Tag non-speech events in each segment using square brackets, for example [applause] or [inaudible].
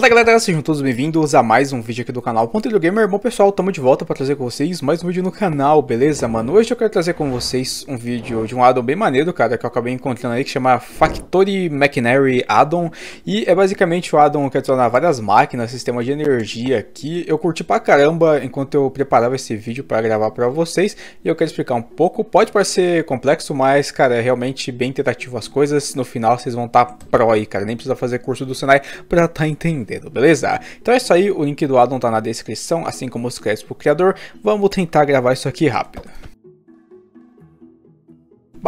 Fala galera, sejam todos bem-vindos a mais um vídeo aqui do canal Ponto do Gamer. Bom pessoal, tamo de volta para trazer com vocês mais um vídeo no canal, beleza mano? Hoje eu quero trazer com vocês um vídeo de um addon bem maneiro, cara, que eu acabei encontrando aí, que chama Factory McNary Addon. E é basicamente o addon que adiciona várias máquinas, sistema de energia aqui. Eu curti pra caramba enquanto eu preparava esse vídeo para gravar para vocês. E eu quero explicar um pouco, pode parecer complexo, mas cara, é realmente bem interativo as coisas. No final vocês vão estar tá pró aí, cara, nem precisa fazer curso do Senai pra tá entendendo entendendo, beleza? Então é isso aí, o link do addon tá na descrição, assim como os créditos pro criador. Vamos tentar gravar isso aqui rápido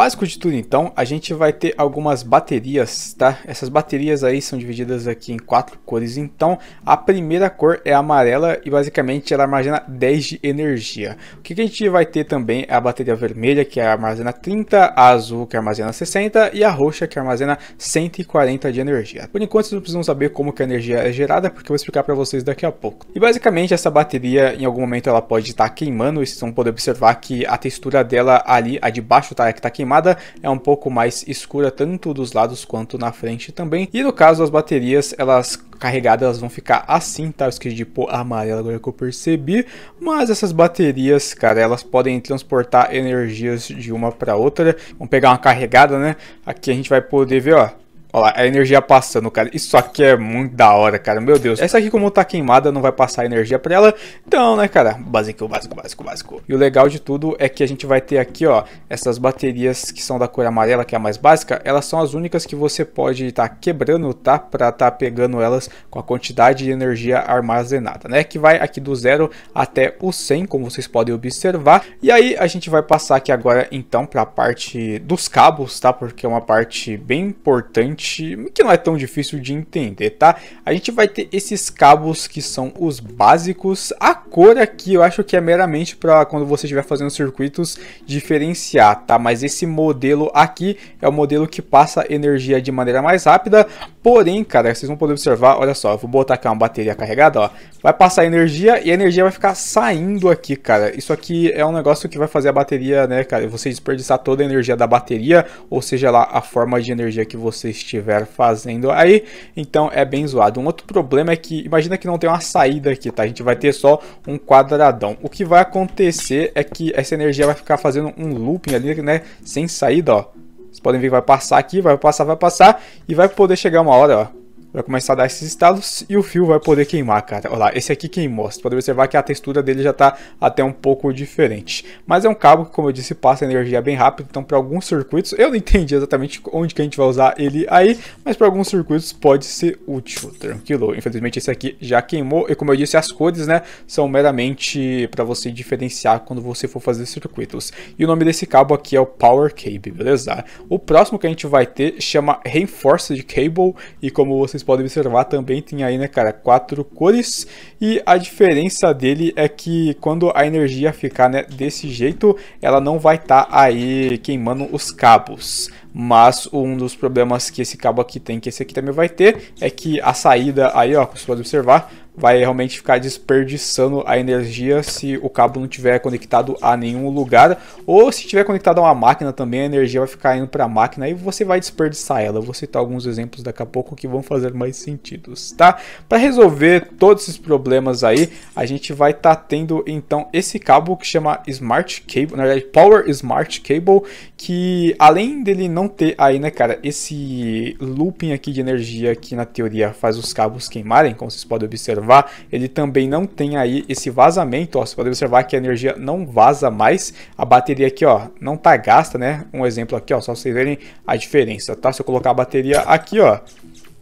básico de tudo então, a gente vai ter algumas baterias, tá? Essas baterias aí são divididas aqui em quatro cores, então a primeira cor é amarela e basicamente ela armazena 10 de energia. O que, que a gente vai ter também é a bateria vermelha que armazena 30, a azul que armazena 60 e a roxa que armazena 140 de energia. Por enquanto vocês não precisam saber como que a energia é gerada, porque eu vou explicar para vocês daqui a pouco. E basicamente essa bateria em algum momento ela pode estar tá queimando e vocês vão poder observar que a textura dela ali, a de baixo tá, é que tá queimando, camada é um pouco mais escura tanto dos lados quanto na frente também. E no caso as baterias, elas carregadas elas vão ficar assim, tá? Eu esqueci de pôr amarelo agora que eu percebi. Mas essas baterias, cara, elas podem transportar energias de uma para outra. Vamos pegar uma carregada, né? Aqui a gente vai poder ver, ó. Olha lá, a energia passando, cara. Isso aqui é muito da hora, cara. Meu Deus. Essa aqui, como tá queimada, não vai passar energia pra ela. Então, né, cara? Básico, básico, básico, básico. E o legal de tudo é que a gente vai ter aqui, ó, essas baterias que são da cor amarela, que é a mais básica. Elas são as únicas que você pode estar tá quebrando, tá? Pra tá pegando elas com a quantidade de energia armazenada, né? Que vai aqui do zero até o 100, como vocês podem observar. E aí, a gente vai passar aqui agora, então, pra parte dos cabos, tá? Porque é uma parte bem importante gente, que não é tão difícil de entender, tá? A gente vai ter esses cabos que são os básicos. A cor aqui eu acho que é meramente para quando você estiver fazendo circuitos diferenciar, tá? Mas esse modelo aqui é o modelo que passa energia de maneira mais rápida, Porém, cara, vocês vão poder observar, olha só, eu vou botar aqui uma bateria carregada, ó. Vai passar energia e a energia vai ficar saindo aqui, cara. Isso aqui é um negócio que vai fazer a bateria, né, cara, você desperdiçar toda a energia da bateria, ou seja lá, a forma de energia que você estiver fazendo aí. Então, é bem zoado. Um outro problema é que, imagina que não tem uma saída aqui, tá? A gente vai ter só um quadradão. O que vai acontecer é que essa energia vai ficar fazendo um looping ali, né, sem saída, ó. Vocês podem ver que vai passar aqui, vai passar, vai passar. E vai poder chegar uma hora, ó. Vai começar a dar esses estalos e o fio vai poder queimar, cara. Olha lá, esse aqui queimou. Você pode observar que a textura dele já está até um pouco diferente. Mas é um cabo que, como eu disse, passa energia bem rápido. Então, para alguns circuitos, eu não entendi exatamente onde que a gente vai usar ele aí. Mas para alguns circuitos pode ser útil, tranquilo. Infelizmente, esse aqui já queimou. E como eu disse, as cores, né, são meramente para você diferenciar quando você for fazer circuitos. E o nome desse cabo aqui é o Power Cable, beleza? O próximo que a gente vai ter chama Reinforced Cable. E como vocês vocês podem observar também tem aí, né, cara, quatro cores e a diferença dele é que quando a energia ficar, né, desse jeito, ela não vai estar tá aí queimando os cabos. Mas um dos problemas que esse cabo aqui tem, que esse aqui também vai ter, é que a saída aí, ó, vocês podem observar, vai realmente ficar desperdiçando a energia se o cabo não tiver conectado a nenhum lugar ou se tiver conectado a uma máquina também a energia vai ficar indo para a máquina e você vai desperdiçar ela. Eu vou citar alguns exemplos daqui a pouco que vão fazer mais sentido, tá? Para resolver todos esses problemas aí, a gente vai estar tá tendo então esse cabo que chama Smart Cable, na verdade Power Smart Cable, que além dele não ter aí, né, cara, esse looping aqui de energia que na teoria faz os cabos queimarem, como vocês podem observar observar, ele também não tem aí esse vazamento, ó, você pode observar que a energia não vaza mais, a bateria aqui, ó, não tá gasta, né? Um exemplo aqui, ó, só vocês verem a diferença, tá? Se eu colocar a bateria aqui, ó,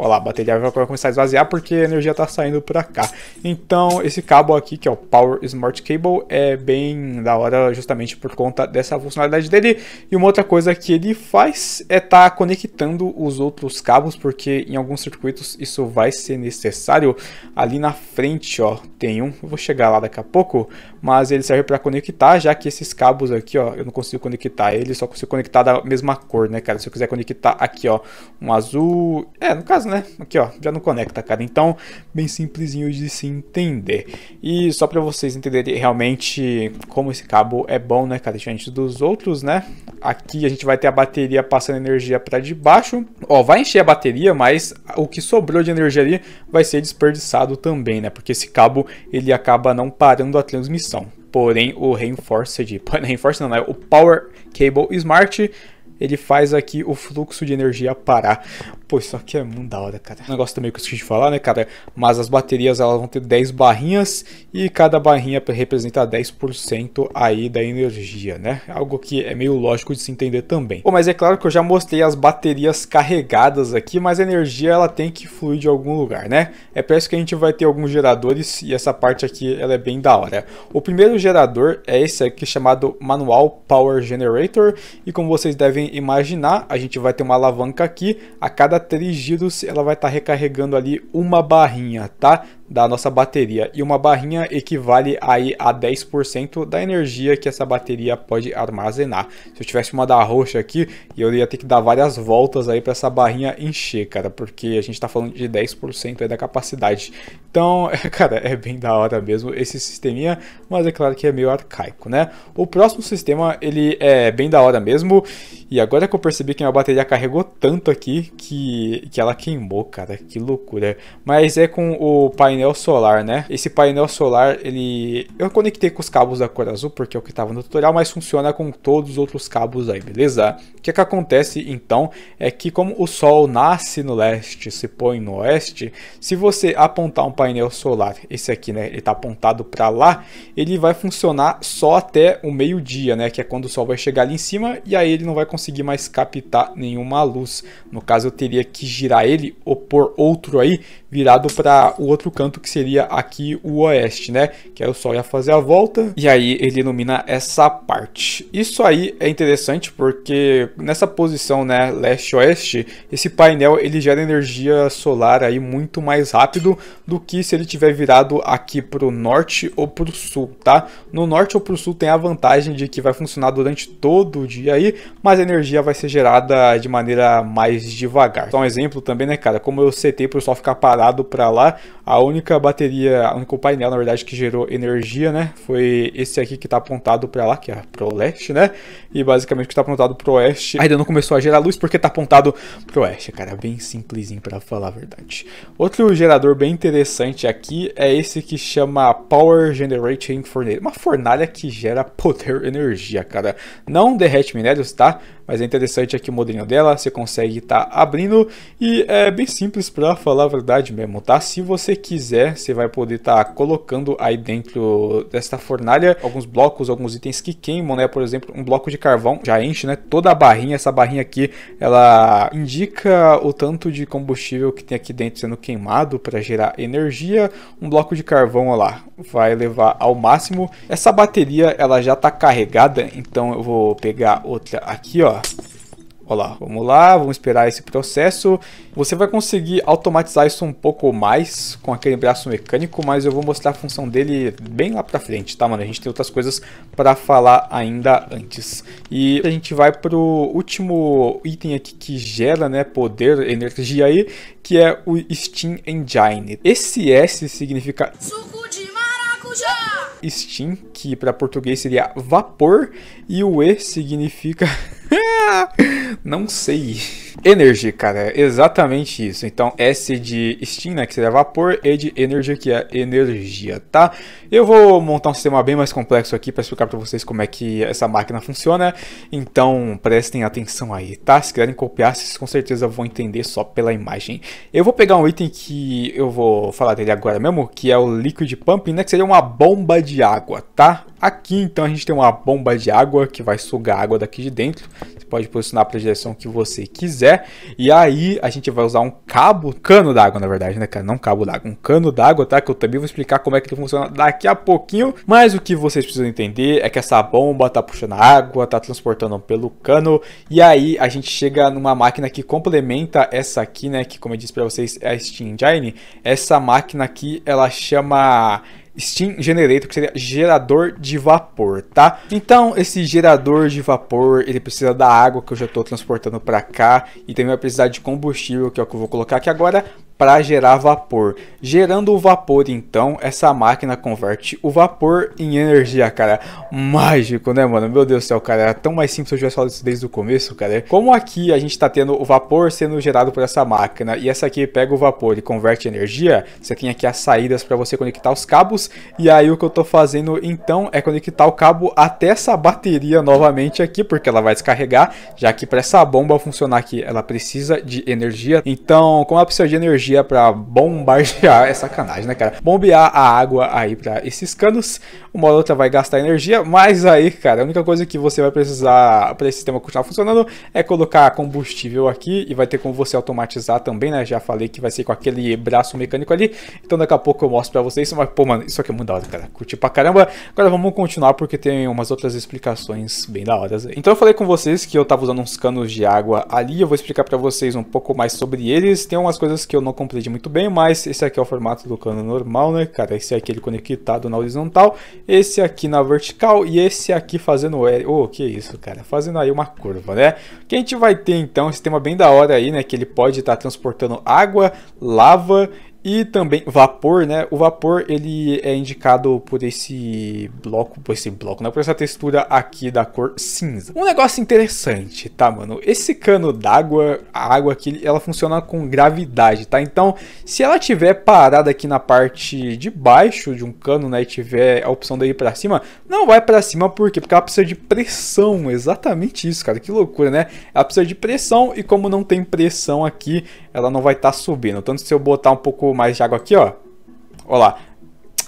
Olha lá, a bateria vai começar a esvaziar porque a energia está saindo para cá. Então, esse cabo aqui, que é o Power Smart Cable, é bem da hora justamente por conta dessa funcionalidade dele. E uma outra coisa que ele faz é estar tá conectando os outros cabos, porque em alguns circuitos isso vai ser necessário. Ali na frente, ó, tem um, eu vou chegar lá daqui a pouco, mas ele serve para conectar, já que esses cabos aqui, ó, eu não consigo conectar ele, só consigo conectar da mesma cor, né, cara? Se eu quiser conectar aqui, ó, um azul, é, no caso, né, aqui, ó, já não conecta, cara. Então, bem simplesinho de se entender. E só para vocês entenderem realmente como esse cabo é bom, né, cara, diferente dos outros, né? Aqui a gente vai ter a bateria passando energia para debaixo. Ó, vai encher a bateria, mas o que sobrou de energia ali vai ser desperdiçado também, né? Porque esse cabo, ele acaba não parando a transmissão opção. Porém, o Reinforced, [laughs] Reinforced não, é o Power Cable Smart, ele faz aqui o fluxo de energia parar. Pô, isso aqui é muito da hora, cara. Um negócio também que eu esqueci de falar, né, cara? Mas as baterias elas vão ter 10 barrinhas e cada barrinha representa 10% aí da energia, né? Algo que é meio lógico de se entender também. Pô, mas é claro que eu já mostrei as baterias carregadas aqui, mas a energia ela tem que fluir de algum lugar, né? É por isso que a gente vai ter alguns geradores e essa parte aqui ela é bem da hora. O primeiro gerador é esse aqui chamado Manual Power Generator e como vocês devem imaginar, a gente vai ter uma alavanca aqui a cada maneira, 3 giros, ela vai estar tá recarregando ali uma barrinha, tá? da nossa bateria e uma barrinha equivale aí a 10% da energia que essa bateria pode armazenar. Se eu tivesse uma da roxa aqui, eu ia ter que dar várias voltas aí para essa barrinha encher, cara, porque a gente está falando de 10% aí da capacidade. Então, [laughs] é, cara, é bem da hora mesmo esse sisteminha, mas é claro que é meio arcaico, né? O próximo sistema, ele é bem da hora mesmo, e agora que eu percebi que minha bateria carregou tanto aqui que, que ela queimou, cara, que loucura. Mas é com o painel painel solar, né? Esse painel solar, ele eu conectei com os cabos da cor azul porque é o que estava no tutorial, mas funciona com todos os outros cabos aí, beleza? O que, é que acontece então é que como o sol nasce no leste, se põe no oeste, se você apontar um painel solar, esse aqui, né, ele está apontado para lá, ele vai funcionar só até o meio-dia, né, que é quando o sol vai chegar ali em cima e aí ele não vai conseguir mais captar nenhuma luz. No caso, eu teria que girar ele ou pôr outro aí virado para o outro canto canto que seria aqui o oeste, né? Que aí o Sol ia fazer a volta e aí ele ilumina essa parte. Isso aí é interessante porque nessa posição, né, leste-oeste, esse painel ele gera energia solar aí muito mais rápido do que se ele tiver virado aqui para o norte ou para o sul, tá? No norte ou para o sul tem a vantagem de que vai funcionar durante todo o dia aí, mas a energia vai ser gerada de maneira mais devagar. Só um exemplo também, né, cara? Como eu setei para o Sol ficar parado para lá, a única única bateria, o único painel, na verdade, que gerou energia, né? Foi esse aqui que está apontado para lá, que é pro leste, né? E basicamente que está apontado pro oeste. Ainda não começou a gerar luz porque está apontado pro oeste, cara. Bem simplesinho para falar a verdade. Outro gerador bem interessante aqui é esse que chama Power Generating Fornalha. Uma fornalha que gera poder [laughs] energia, cara. Não derrete minérios, tá? Mas é interessante aqui o modelinho dela, você consegue estar tá abrindo e é bem simples para falar a verdade mesmo, tá? Se você quiser, você vai poder estar tá colocando aí dentro desta fornalha alguns blocos, alguns itens que queimam, né? Por exemplo, um bloco de carvão já enche, né? Toda a barrinha, essa barrinha aqui, ela indica o tanto de combustível que tem aqui dentro sendo queimado para gerar energia. Um bloco de carvão, ó lá, vai levar ao máximo. Essa bateria, ela já tá carregada, então eu vou pegar outra aqui, ó lá. Olá, vamos lá, vamos esperar esse processo. Você vai conseguir automatizar isso um pouco mais com aquele braço mecânico, mas eu vou mostrar a função dele bem lá pra frente, tá, mano? A gente tem outras coisas pra falar ainda antes. E a gente vai pro último item aqui que gera, né, poder, energia aí, que é o Steam Engine. Esse S significa steam, que para português seria vapor, e o E significa. [laughs] não sei. Energy, cara, é exatamente isso. Então, S de steam, né, que seria vapor, e de energy, que é energia, tá? Eu vou montar um sistema bem mais complexo aqui para explicar para vocês como é que essa máquina funciona. Então, prestem atenção aí, tá? Se quiserem copiar, vocês com certeza vão entender só pela imagem. Eu vou pegar um item que eu vou falar dele agora mesmo, que é o Liquid Pumping, né, que seria uma bomba de água, tá? Aqui, então, a gente tem uma bomba de água que vai sugar água daqui de dentro pode posicionar para a direção que você quiser. E aí a gente vai usar um cabo, cano d'água, na verdade, né, cara? Não cabo d'água, um cano d'água, tá? Que eu também vou explicar como é que ele funciona daqui a pouquinho. Mas o que vocês precisam entender é que essa bomba tá puxando água, tá transportando pelo cano. E aí a gente chega numa máquina que complementa essa aqui, né? Que como eu disse para vocês é a Steam Engine. Essa máquina aqui, ela chama steam generator, que seria gerador de vapor, tá? Então, esse gerador de vapor, ele precisa da água que eu já estou transportando para cá e também vai precisar de combustível, que é o que eu vou colocar aqui agora, para gerar vapor. Gerando o vapor, então, essa máquina converte o vapor em energia, cara. Mágico, né, mano? Meu Deus do céu, cara. Era tão mais simples se eu tivesse falado isso desde o começo, cara. Como aqui a gente tá tendo o vapor sendo gerado por essa máquina e essa aqui pega o vapor e converte em energia, você tem aqui as saídas para você conectar os cabos. E aí o que eu tô fazendo, então, é conectar o cabo até essa bateria novamente aqui, porque ela vai descarregar, já que para essa bomba funcionar aqui, ela precisa de energia. Então, como ela precisa de energia, energia para bombardear, [laughs] é sacanagem, né, cara? Bombear a água aí para esses canos. Uma outra vai gastar energia, mas aí, cara, a única coisa que você vai precisar para esse sistema continuar funcionando é colocar combustível aqui e vai ter como você automatizar também, né? Já falei que vai ser com aquele braço mecânico ali. Então daqui a pouco eu mostro para vocês, mas pô, mano, isso aqui é muito da hora, cara. Curti pra caramba. Agora vamos continuar porque tem umas outras explicações bem da hora. Então eu falei com vocês que eu tava usando uns canos de água ali, eu vou explicar para vocês um pouco mais sobre eles. Tem umas coisas que eu não Complete muito bem, mas esse aqui é o formato do cano normal, né, cara? Esse aqui ele conectado na horizontal, esse aqui na vertical e esse aqui fazendo o Oh, que isso, cara? Fazendo aí uma curva, né? Que a gente vai ter, então, um sistema bem da hora aí, né? Que ele pode estar tá transportando água, lava e também vapor, né? O vapor ele é indicado por esse bloco, por esse bloco, né? Por essa textura aqui da cor cinza. Um negócio interessante, tá, mano? Esse cano d'água, a água aqui, ela funciona com gravidade, tá? Então, se ela tiver parada aqui na parte de baixo de um cano, né, e tiver a opção daí para cima, não vai para cima por quê? Porque ela precisa de pressão, exatamente isso, cara. Que loucura, né? Ela precisa de pressão e como não tem pressão aqui, ela não vai estar tá subindo. Tanto se eu botar um pouco mais de água aqui, ó. Olha lá.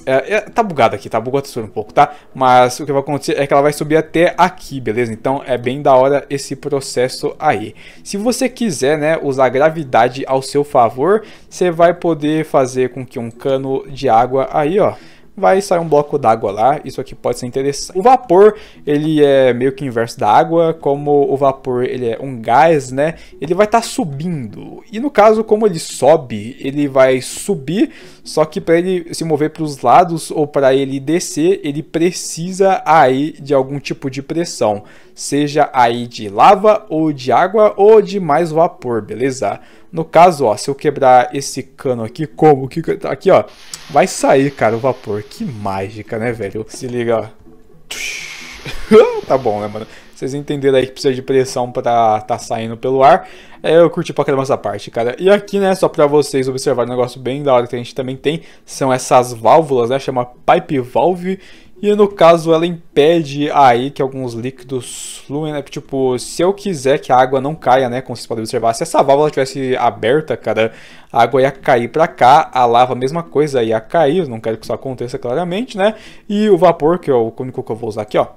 É, é, tá bugado aqui, tá? bugado a textura um pouco, tá? Mas o que vai acontecer é que ela vai subir até aqui, beleza? Então é bem da hora esse processo aí. Se você quiser, né, usar a gravidade ao seu favor, você vai poder fazer com que um cano de água aí, ó vai sair um bloco d'água lá, isso aqui pode ser interessante. O vapor, ele é meio que inverso da água, como o vapor ele é um gás, né, ele vai estar tá subindo. E no caso, como ele sobe, ele vai subir, só que para ele se mover para os lados ou para ele descer, ele precisa aí de algum tipo de pressão seja aí de lava ou de água ou de mais vapor, beleza? No caso, ó, se eu quebrar esse cano aqui, como que aqui, ó, vai sair, cara, o vapor. Que mágica, né, velho? Se liga, ó. [laughs] tá bom, né, mano? Vocês entenderam aí que precisa de pressão pra tá saindo pelo ar. É, eu curti pra caramba essa parte, cara. E aqui, né, só pra vocês observarem um negócio bem da hora que a gente também tem, são essas válvulas, né, chama pipe valve e no caso ela impede aí que alguns líquidos fluem, né? Tipo, se eu quiser que a água não caia, né? Como vocês podem observar, se essa válvula tivesse aberta, cara, a água ia cair para cá, a lava a mesma coisa ia cair, eu não quero que isso aconteça claramente, né? E o vapor, que é o único que eu vou usar aqui, ó,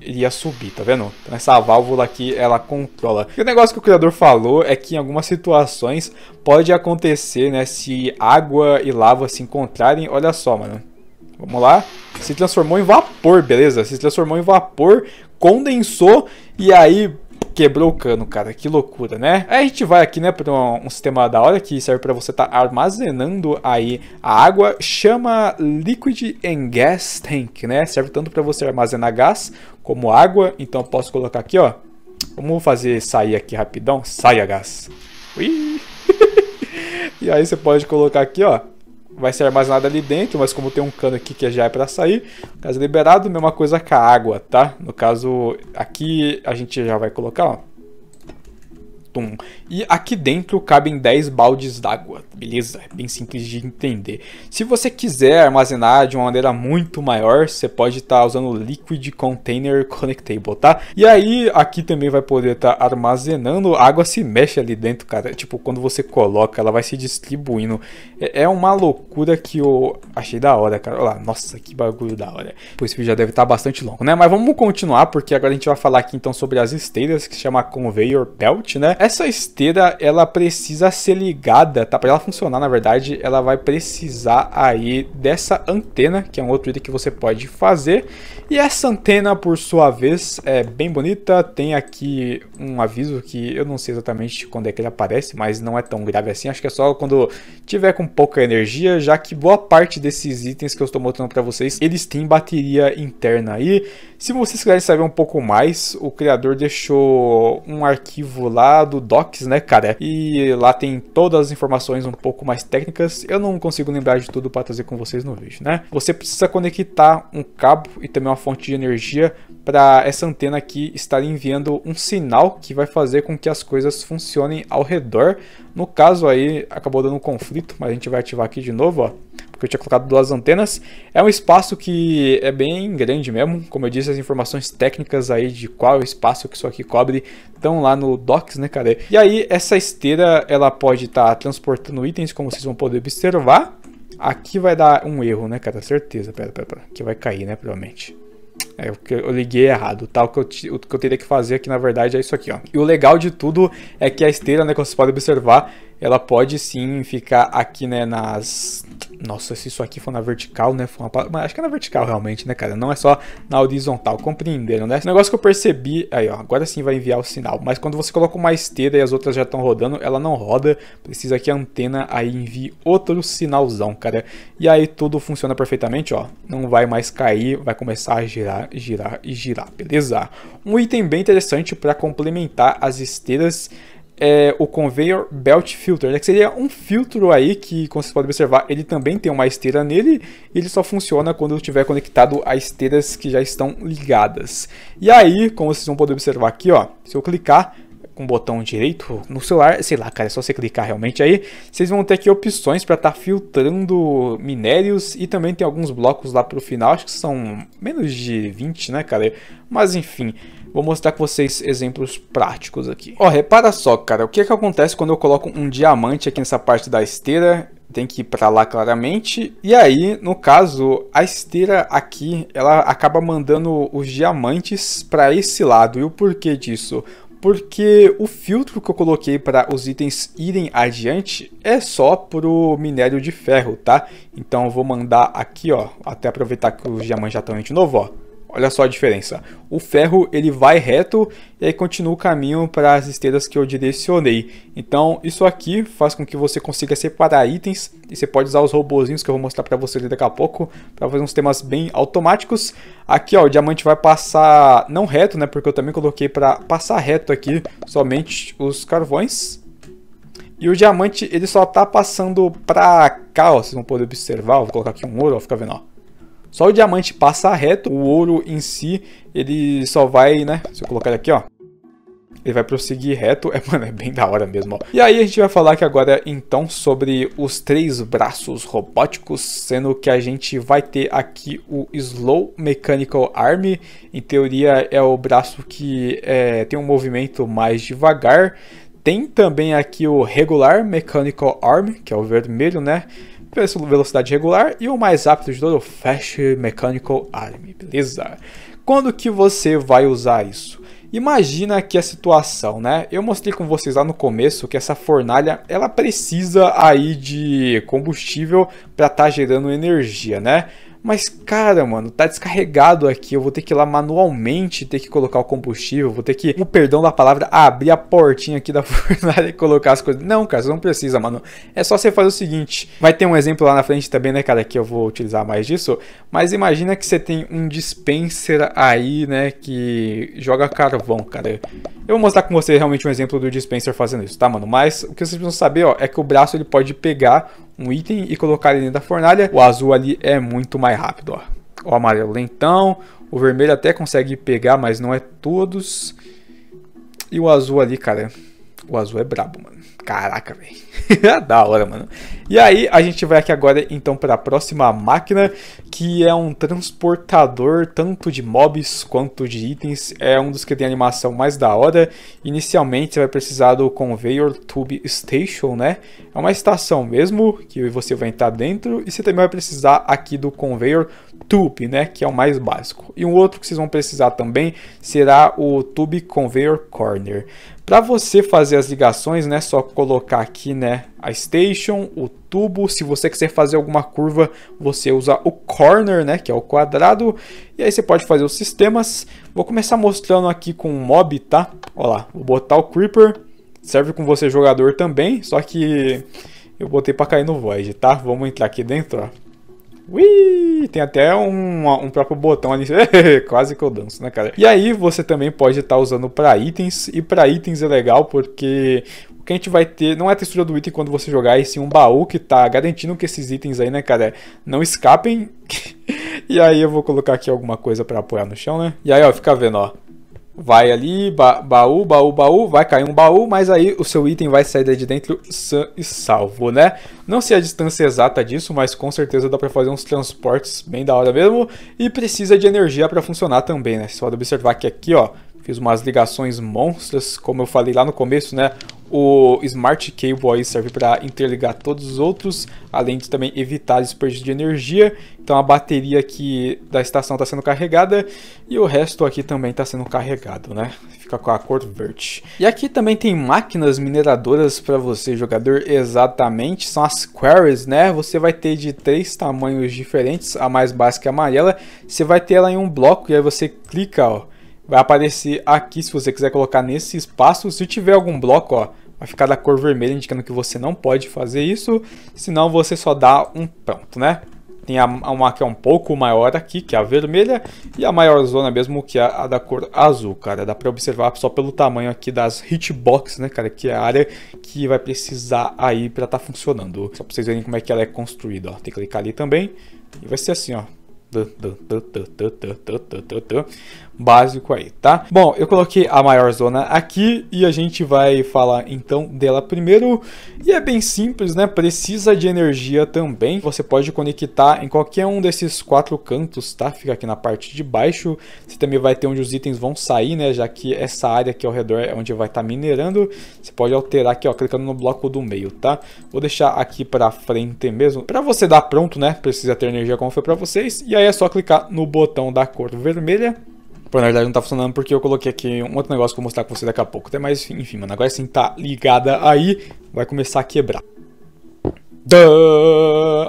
iria subir, tá vendo? Então essa válvula aqui, ela controla. E o negócio que o criador falou é que em algumas situações pode acontecer, né, se água e lava se encontrarem, olha só, mano. Vamos lá. Se transformou em vapor, beleza? Se transformou em vapor, condensou e aí quebrou o cano, cara. Que loucura, né? Aí a gente vai aqui, né, para um, um, sistema da hora que serve para você estar tá armazenando aí a água. Chama Liquid and Gas Tank, né? Serve tanto para você armazenar gás como água. Então eu posso colocar aqui, ó. Vamos fazer sair aqui rapidão. Saia gás. Ui! [laughs] e aí você pode colocar aqui, ó vai ser armazenado ali dentro, mas como tem um cano aqui que já é para sair, caso liberado, mesma coisa com a água, tá? No caso, aqui a gente já vai colocar, ó, tum. E aqui dentro cabem 10 baldes d'água, beleza? É bem simples de entender. Se você quiser armazenar de uma maneira muito maior, você pode estar tá usando Liquid Container Connectable, tá? E aí, aqui também vai poder estar tá armazenando. A água se mexe ali dentro, cara. Tipo, quando você coloca, ela vai se distribuindo. É, é uma loucura que eu achei da hora, cara. Olha lá, nossa, que bagulho da hora. Pois esse já deve estar tá bastante longo, né? Mas vamos continuar, porque agora a gente vai falar aqui então sobre as esteiras, que se chama Conveyor Belt, né? essa esteira, ela precisa ser ligada, tá? Para ela funcionar, na verdade, ela vai precisar aí dessa antena, que é um outro item que você pode fazer. E essa antena, por sua vez, é bem bonita. Tem aqui um aviso que eu não sei exatamente quando é que ele aparece, mas não é tão grave assim. Acho que é só quando tiver com pouca energia, já que boa parte desses itens que eu estou mostrando para vocês, eles têm bateria interna aí. Se vocês quiserem saber um pouco mais, o criador deixou um arquivo lá chamado Docs, né, cara? E lá tem todas as informações um pouco mais técnicas. Eu não consigo lembrar de tudo para trazer com vocês no vídeo, né? Você precisa conectar um cabo e também uma fonte de energia para essa antena aqui estar enviando um sinal que vai fazer com que as coisas funcionem ao redor no caso aí, acabou dando um conflito, mas a gente vai ativar aqui de novo, ó. Porque eu tinha colocado duas antenas. É um espaço que é bem grande mesmo. Como eu disse, as informações técnicas aí de qual o espaço que isso aqui cobre estão lá no docs, né, cara? E aí, essa esteira, ela pode estar tá transportando itens, como vocês vão poder observar. Aqui vai dar um erro, né, cara? Certeza. Pera, pera, pera. Aqui vai cair, né, provavelmente. É, que eu liguei errado. Tá? O, que eu, o que eu teria que fazer aqui, na verdade, é isso aqui, ó. E o legal de tudo é que a esteira, né, como vocês podem observar, ela pode sim ficar aqui, né, nas, nossa, se isso aqui for na vertical, né? uma... Acho que é na vertical realmente, né, cara? Não é só na horizontal, compreenderam, né? Esse negócio que eu percebi... Aí, ó, agora sim vai enviar o sinal. Mas quando você coloca uma esteira e as outras já estão rodando, ela não roda. Precisa que a antena aí envie outro sinalzão, cara. E aí tudo funciona perfeitamente, ó. Não vai mais cair, vai começar a girar, girar e girar, beleza? Um item bem interessante para complementar as esteiras é o Conveyor Belt Filter, né, que seria um filtro aí que, como vocês podem observar, ele também tem uma esteira nele e ele só funciona quando estiver conectado a esteiras que já estão ligadas. E aí, como vocês vão poder observar aqui, ó, se eu clicar com o botão direito no celular, sei lá, cara, é só você clicar realmente aí, vocês vão ter aqui opções para estar tá filtrando minérios e também tem alguns blocos lá para o final, acho que são menos de 20, né, cara? Mas enfim, Vou mostrar com vocês exemplos práticos aqui. Ó, repara só, cara, o que é que acontece quando eu coloco um diamante aqui nessa parte da esteira? Tem que ir para lá claramente. E aí, no caso, a esteira aqui, ela acaba mandando os diamantes para esse lado. E o porquê disso? porque o filtro que eu coloquei para os itens irem adiante é só para o minério de ferro, tá? Então eu vou mandar aqui, ó, até aproveitar que os diamantes já estão de novo, ó. Olha só a diferença. O ferro ele vai reto e aí continua o caminho para as esteiras que eu direcionei. Então isso aqui faz com que você consiga separar itens e você pode usar os robozinhos que eu vou mostrar para vocês daqui a pouco para fazer uns temas bem automáticos. Aqui ó, o diamante vai passar não reto, né? Porque eu também coloquei para passar reto aqui somente os carvões. E o diamante ele só tá passando para cá, ó, vocês vão poder observar. vou colocar aqui um ouro, ó, fica vendo, ó só o diamante passar reto, o ouro em si, ele só vai, né? Se eu colocar aqui, ó. Ele vai prosseguir reto, [laughs] é, mano, é bem da hora mesmo, ó. E aí a gente vai falar aqui agora, então, sobre os três braços robóticos, sendo que a gente vai ter aqui o Slow Mechanical Arm, em teoria é o braço que é, tem um movimento mais devagar, tem também aqui o Regular Mechanical Arm, que é o vermelho, né? velocidade regular e o mais rápido de todo, o Fast Mechanical Arm, beleza? Quando que você vai usar isso? Imagina que a situação, né? Eu mostrei com vocês lá no começo que essa fornalha, ela precisa aí de combustível para estar tá gerando energia, né? Mas, cara, mano, tá descarregado aqui. Eu vou ter que ir lá manualmente, ter que colocar o combustível. Vou ter que, o perdão da palavra, abrir a portinha aqui da [laughs] fornalha e colocar as coisas. Não, cara, você não precisa, mano. É só você fazer o seguinte. Vai ter um exemplo lá na frente também, né, cara, que eu vou utilizar mais disso. Mas imagina que você tem um dispenser aí, né, que joga carvão, cara. Eu vou mostrar com você realmente um exemplo do dispenser fazendo isso, tá, mano? Mas o que vocês precisam saber, ó, é que o braço ele pode pegar um item e colocar ele dentro da fornalha, o azul ali é muito mais rápido, ó. O amarelo lentão, o vermelho até consegue pegar, mas não é todos. E o azul ali, cara, o azul é brabo, mano. Caraca, velho. [laughs] da hora, mano. E aí, a gente vai aqui agora, então, para a próxima máquina, que é um transportador tanto de mobs quanto de itens. É um dos que tem animação mais da hora. Inicialmente, você vai precisar do Conveyor Tube Station, né? É uma estação mesmo, que você vai entrar dentro. E você também vai precisar aqui do Conveyor Tube, né? Que é o mais básico. E um outro que vocês vão precisar também será o Tube Conveyor Corner. Para você fazer as ligações, né? Só colocar aqui, né? né? A station, o tubo. Se você quiser fazer alguma curva, você usa o corner, né? Que é o quadrado. E aí você pode fazer os sistemas. Vou começar mostrando aqui com o mob, tá? Ó lá, vou botar o creeper. Serve com você jogador também, só que eu botei para cair no void, tá? Vamos entrar aqui dentro, ó. Ui, tem até um, um próprio botão ali. [laughs] Quase que eu danço, né, cara? E aí você também pode estar tá usando para itens. E para itens é legal porque o que a gente vai ter não é a textura do item quando você jogar, e sim um baú que tá garantindo que esses itens aí, né, cara, não escapem. [laughs] e aí eu vou colocar aqui alguma coisa para apoiar no chão, né? E aí, ó, fica vendo, ó vai ali, ba baú, baú, baú, vai cair um baú, mas aí o seu item vai sair daí de dentro sã e salvo, né? Não sei a distância exata disso, mas com certeza dá pra fazer uns transportes bem da hora mesmo. E precisa de energia pra funcionar também, né? Só observar que aqui, ó, fiz umas ligações monstras, como eu falei lá no começo, né? O Smart Cable serve para interligar todos os outros, além de também evitar desperdício de energia. Então a bateria aqui da estação está sendo carregada e o resto aqui também está sendo carregado, né? Fica com a cor verde. E aqui também tem máquinas mineradoras para você, jogador, exatamente. São as quarries, né? Você vai ter de três tamanhos diferentes, a mais básica é amarela. Você vai ter ela em um bloco e aí você clica, ó vai aparecer aqui se você quiser colocar nesse espaço. Se tiver algum bloco, ó, vai ficar da cor vermelha indicando que você não pode fazer isso, senão você só dá um ponto, né? Tem a, uma que é um pouco maior aqui, que é a vermelha, e a maior zona mesmo, que é a da cor azul, cara. Dá pra observar só pelo tamanho aqui das hitbox, né, cara? Que é a área que vai precisar aí pra tá funcionando. Só pra vocês verem como é que ela é construída, ó. Tem que clicar ali também. E vai ser assim, ó básico aí, tá? Bom, eu coloquei a maior zona aqui e a gente vai falar então dela primeiro. E é bem simples, né? Precisa de energia também. Você pode conectar em qualquer um desses quatro cantos, tá? Fica aqui na parte de baixo. Você também vai ter onde os itens vão sair, né? Já que essa área aqui ao redor é onde vai estar tá minerando. Você pode alterar aqui, ó, clicando no bloco do meio, tá? Vou deixar aqui para frente mesmo. Para você dar pronto, né? Precisa ter energia como foi para vocês. E aí é só clicar no botão da cor vermelha. Pô, na verdade não tá funcionando porque eu coloquei aqui um outro negócio que eu vou mostrar com você daqui a pouco. Até mais, enfim, mano, agora sim tá ligada aí, vai começar a quebrar.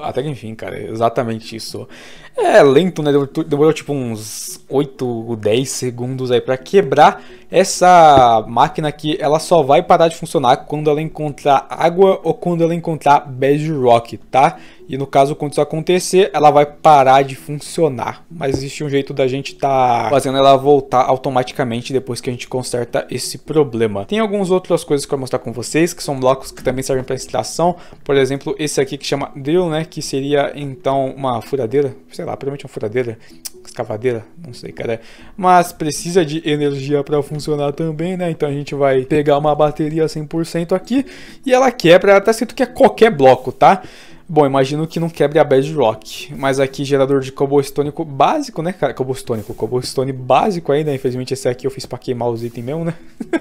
Até que enfim, cara, exatamente isso. É lento, né? Demorou, tipo uns 8, 10 segundos aí para quebrar. Essa máquina aqui, ela só vai parar de funcionar quando ela encontrar água ou quando ela encontrar bedrock, tá? E no caso, quando isso acontecer, ela vai parar de funcionar. Mas existe um jeito da gente tá fazendo ela voltar automaticamente depois que a gente conserta esse problema. Tem algumas outras coisas que eu vou mostrar com vocês, que são blocos que também servem para instalação. Por exemplo, esse aqui que chama drill, né? Que seria então uma furadeira, sei lá, provavelmente uma furadeira, escavadeira, não sei, cara. Mas precisa de energia para funcionar também, né? Então a gente vai pegar uma bateria 100% aqui e ela quebra, ela tá escrito que é qualquer bloco, tá? Bom, imagino que não quebre a bedrock, mas aqui gerador de cobblestônico básico, né, cara? Cobblestônico, cobblestone básico ainda, infelizmente esse aqui eu fiz pra queimar os itens mesmo, né? [laughs]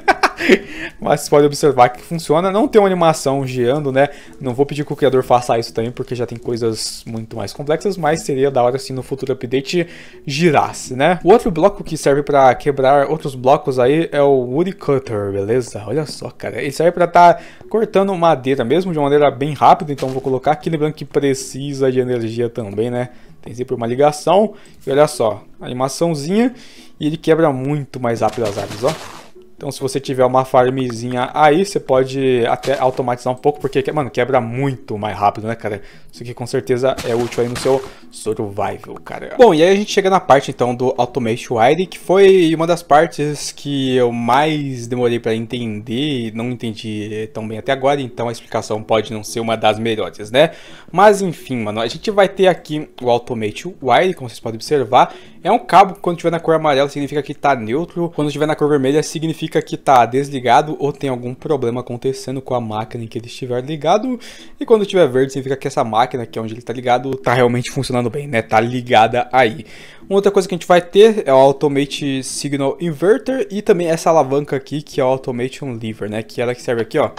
[laughs] Mas pode observar que funciona. Não tem uma animação girando, né? Não vou pedir que o criador faça isso também, porque já tem coisas muito mais complexas, mas seria da hora se no futuro update girasse, né? O outro bloco que serve para quebrar outros blocos aí é o Wood Cutter, beleza? Olha só, cara. Ele serve para estar tá cortando madeira mesmo, de uma maneira bem rápida, então vou colocar aqui, lembrando que precisa de energia também, né? Tem sempre uma ligação, e olha só, animaçãozinha, e ele quebra muito mais rápido as árvores, ó. Então, se você tiver uma farmzinha aí, você pode até automatizar um pouco, porque, mano, quebra muito mais rápido, né, cara? Isso aqui com certeza é útil aí no seu survival, cara. Bom, e aí a gente chega na parte, então, do Automate Wire, que foi uma das partes que eu mais demorei pra entender, não entendi tão bem até agora, então a explicação pode não ser uma das melhores, né? Mas, enfim, mano, a gente vai ter aqui o Automate Wire, como vocês podem observar, é um cabo que quando tiver na cor amarela significa que tá neutro, quando tiver na cor vermelha significa indica que está desligado ou tem algum problema acontecendo com a máquina em que ele estiver ligado. E quando estiver verde, significa que essa máquina, que é onde ele está ligado, está realmente funcionando bem, né? Está ligada aí. Uma outra coisa que a gente vai ter é o Automate Signal Inverter e também essa alavanca aqui, que é o Automation Lever, né? Que ela que serve aqui, ó,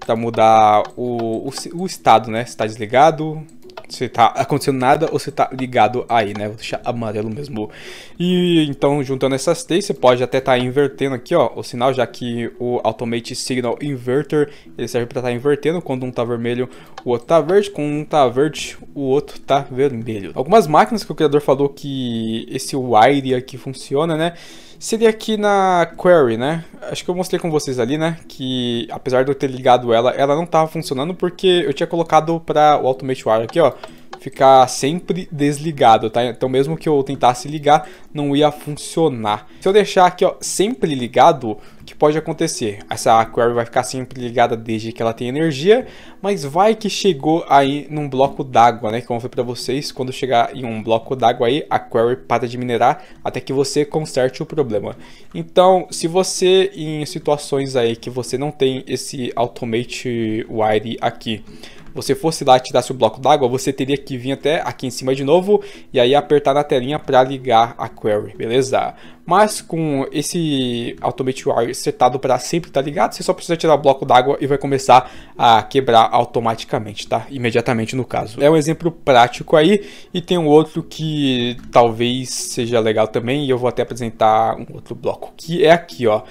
para mudar o, o, o estado, né? Se está desligado, se tá acontecendo nada ou se tá ligado aí, né? Vou deixar amarelo mesmo. E então, juntando essas três, você pode até estar tá invertendo aqui, ó, o sinal, já que o Automate Signal Inverter, ele serve para estar tá invertendo, quando um tá vermelho, o outro tá verde, quando um tá verde, o outro tá vermelho. Algumas máquinas que o criador falou que esse wire aqui funciona, né? seria aqui na query, né? Acho que eu mostrei com vocês ali, né? Que apesar de eu ter ligado ela, ela não estava funcionando porque eu tinha colocado para o Automate Wire aqui, ó ficar sempre desligado, tá? Então mesmo que eu tentasse ligar, não ia funcionar. Se eu deixar aqui, ó, sempre ligado, o que pode acontecer? Essa query vai ficar sempre ligada desde que ela tem energia, mas vai que chegou aí num bloco d'água, né? Como eu falei para vocês, quando chegar em um bloco d'água aí, a query para de minerar até que você conserte o problema. Então, se você em situações aí que você não tem esse automate wire aqui, você fosse lá e tirasse o bloco d'água, você teria que vir até aqui em cima de novo e aí apertar na telinha para ligar a query, beleza? Mas com esse Automate Wire setado para sempre estar tá ligado, você só precisa tirar o bloco d'água e vai começar a quebrar automaticamente, tá? Imediatamente no caso. É um exemplo prático aí e tem um outro que talvez seja legal também e eu vou até apresentar um outro bloco, que é aqui, ó.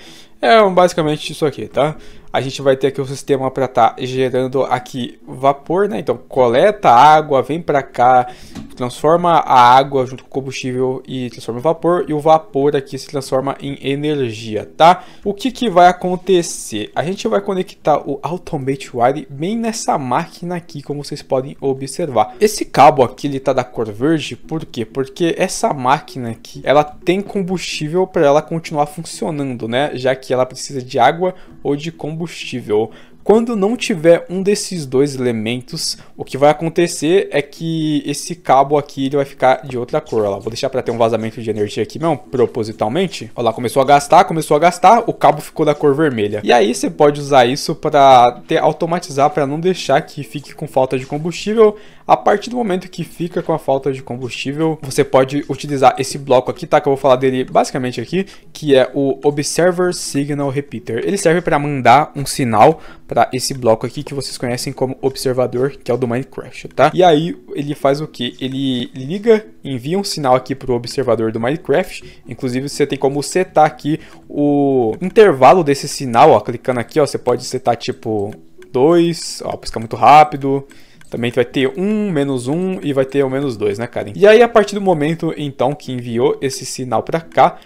É basicamente isso aqui, tá? a gente vai ter aqui um sistema para estar tá gerando aqui vapor, né? Então coleta água, vem para cá, transforma a água junto com o combustível e transforma em vapor e o vapor aqui se transforma em energia, tá? O que que vai acontecer? A gente vai conectar o Automate Wire bem nessa máquina aqui, como vocês podem observar. Esse cabo aqui ele tá da cor verde, por quê? Porque essa máquina aqui, ela tem combustível para ela continuar funcionando, né? Já que ela precisa de água ou de combustível combustível quando não tiver um desses dois elementos, o que vai acontecer é que esse cabo aqui ele vai ficar de outra cor. Vou deixar para ter um vazamento de energia aqui mesmo, propositalmente. Olha lá, começou a gastar, começou a gastar, o cabo ficou da cor vermelha. E aí você pode usar isso para automatizar, para não deixar que fique com falta de combustível. A partir do momento que fica com a falta de combustível, você pode utilizar esse bloco aqui, tá? Que eu vou falar dele basicamente aqui, que é o Observer Signal Repeater. Ele serve para mandar um sinal para esse bloco aqui que vocês conhecem como observador, que é o do Minecraft, tá? E aí ele faz o que? Ele liga, envia um sinal aqui pro observador do Minecraft, inclusive você tem como setar aqui o intervalo desse sinal, ó, clicando aqui, ó, você pode setar tipo 2, ó, piscar muito rápido, também vai ter um, menos um e vai ter o menos dois, né, Karen? E aí, a partir do momento, então, que enviou esse sinal para cá,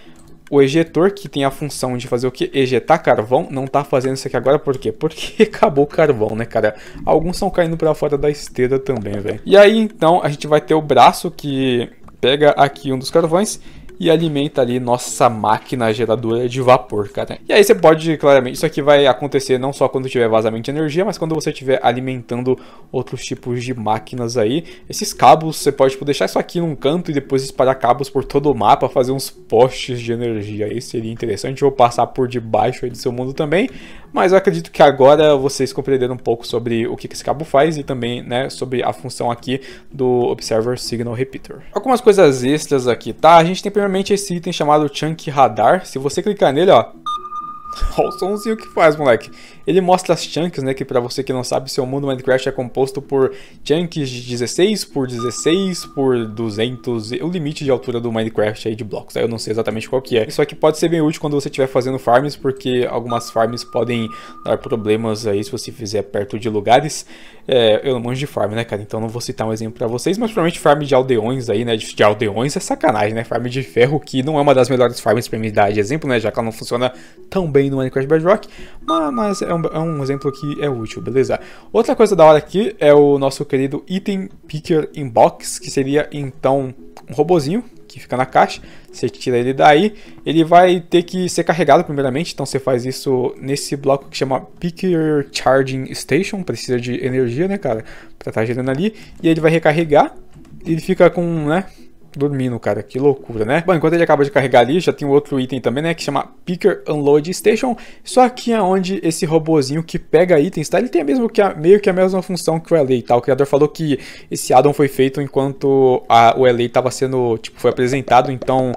o ejetor, que tem a função de fazer o que? Ejetar carvão, não tá fazendo isso aqui agora, por quê? Porque [laughs] acabou o carvão, né, cara? Alguns estão caindo pra fora da esteira também, velho. E aí, então, a gente vai ter o braço que pega aqui um dos carvões e alimenta ali nossa máquina geradora de vapor, cara. E aí você pode, claramente, isso aqui vai acontecer não só quando tiver vazamento de energia, mas quando você estiver alimentando outros tipos de máquinas aí. Esses cabos, você pode tipo, deixar isso aqui num canto e depois espalhar cabos por todo o mapa, fazer uns postes de energia aí, seria interessante. vou passar por debaixo aí do seu mundo também, mas eu acredito que agora vocês compreenderam um pouco sobre o que esse cabo faz e também, né, sobre a função aqui do Observer Signal Repeater. Algumas coisas extras aqui, tá? A gente tem primeiro primeiramente esse item chamado Chunk Radar, se você clicar nele, ó... [laughs] Olha o somzinho que faz, moleque. Ele mostra as chunks, né, que para você que não sabe, seu mundo Minecraft é composto por chunks de 16 por 16 por 200, o limite de altura do Minecraft aí de blocos, aí eu não sei exatamente qual que é. Isso aqui pode ser bem útil quando você estiver fazendo farms, porque algumas farms podem dar problemas aí se você fizer perto de lugares. É, eu não manjo de farm, né, cara, então não vou citar um exemplo para vocês, mas provavelmente farm de aldeões aí, né, de, de aldeões é sacanagem, né, farm de ferro, que não é uma das melhores farms para me dar de exemplo, né, já que ela não funciona tão bem no Minecraft Bedrock, mas, mas é um, é um exemplo que é útil, beleza? Outra coisa da hora aqui é o nosso querido Item Picker Inbox, que seria então um robozinho que fica na caixa, você tira ele daí, ele vai ter que ser carregado primeiramente, então você faz isso nesse bloco que chama Picker Charging Station, precisa de energia, né, cara, para estar tá gerando ali, e ele vai recarregar, ele fica com, né, dormindo, cara. Que loucura, né? Bom, enquanto ele acaba de carregar ali, já tem outro item também, né? Que chama Picker Unload Station. Só que é onde esse robozinho que pega itens, tá? Ele tem mesmo que a, meio que a mesma função que o LA, tá? O criador falou que esse addon foi feito enquanto a, o LA tava sendo, tipo, foi apresentado. Então,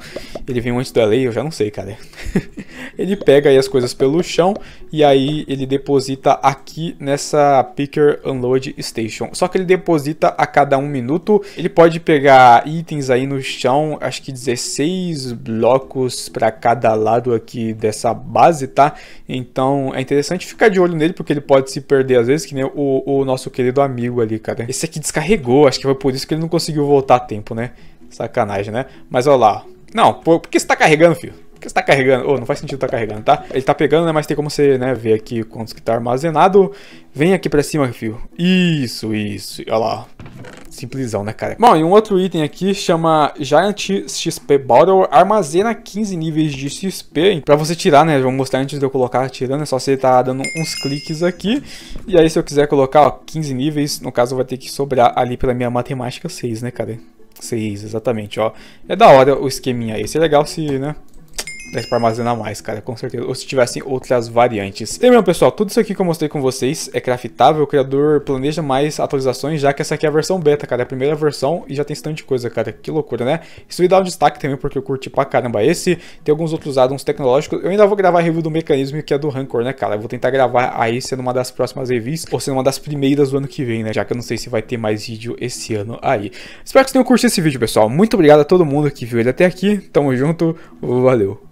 ele veio antes do LA, eu já não sei, cara. [laughs] ele pega aí as coisas pelo chão e aí ele deposita aqui nessa Picker Unload Station. Só que ele deposita a cada um minuto. Ele pode pegar itens aí no chão, acho que 16 blocos para cada lado aqui dessa base, tá? Então é interessante ficar de olho nele, porque ele pode se perder às vezes, que nem o, o nosso querido amigo ali, cara. Esse aqui descarregou, acho que foi por isso que ele não conseguiu voltar a tempo, né? Sacanagem, né? Mas olha lá. Não, por, por que você tá carregando, filho? que você tá carregando? Oh, não faz sentido tá carregando, tá? Ele tá pegando, né? Mas tem como você, né, ver aqui quantos que tá armazenado. Vem aqui pra cima, fio. Isso, isso. Olha lá. Simplesão, né, cara? Bom, e um outro item aqui chama Giant XP Bottle. Armazena 15 níveis de XP. Pra você tirar, né? Vou mostrar antes de eu colocar tirando. É só você tá dando uns cliques aqui. E aí, se eu quiser colocar, ó, 15 níveis, no caso vai ter que sobrar ali pela minha matemática 6, né, cara? 6, exatamente, ó. É da hora o esqueminha aí. Seria é legal se, né, desse pra armazenar mais, cara, com certeza. Ou se tivessem outras variantes. Lembrando, pessoal, tudo isso aqui que eu mostrei com vocês é craftável. O criador planeja mais atualizações, já que essa aqui é a versão beta, cara. É a primeira versão e já tem de coisa, cara. Que loucura, né? Isso me dá um destaque também, porque eu curti pra caramba esse. Tem alguns outros addons tecnológicos. Eu ainda vou gravar a review do mecanismo que é do Rancor, né, cara? Eu vou tentar gravar aí sendo uma das próximas reviews, ou sendo uma das primeiras do ano que vem, né? Já que eu não sei se vai ter mais vídeo esse ano aí. Espero que vocês tenham curtido esse vídeo, pessoal. Muito obrigado a todo mundo que viu ele até aqui. Tamo junto. Valeu.